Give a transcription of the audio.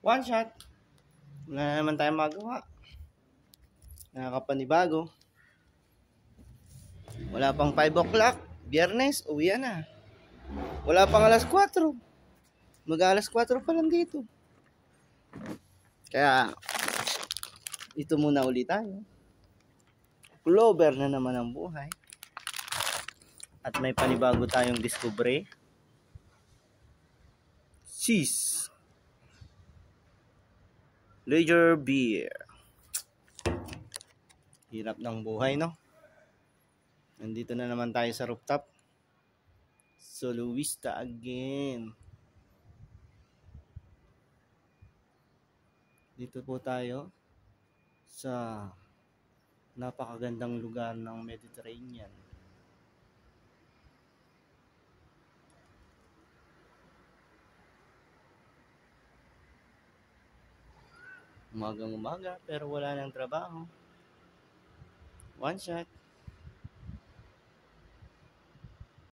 One shot. Wala na naman tayong magawa. Nakakapanibago. Wala pang 5 o'clock. Biyernes, uwi na. Wala pang alas 4. Mag alas 4 pa lang dito. Kaya, ito muna ulit tayo. Clover na naman ang buhay. At may panibago tayong discovery. Cheese! Lager beer. Hirap ng buhay, no? Nandito na naman tayo sa rooftop. Soloista again. Dito po tayo sa napakagandang lugar ng Mediterranean. umagang umaga pero wala ng trabaho. One shot.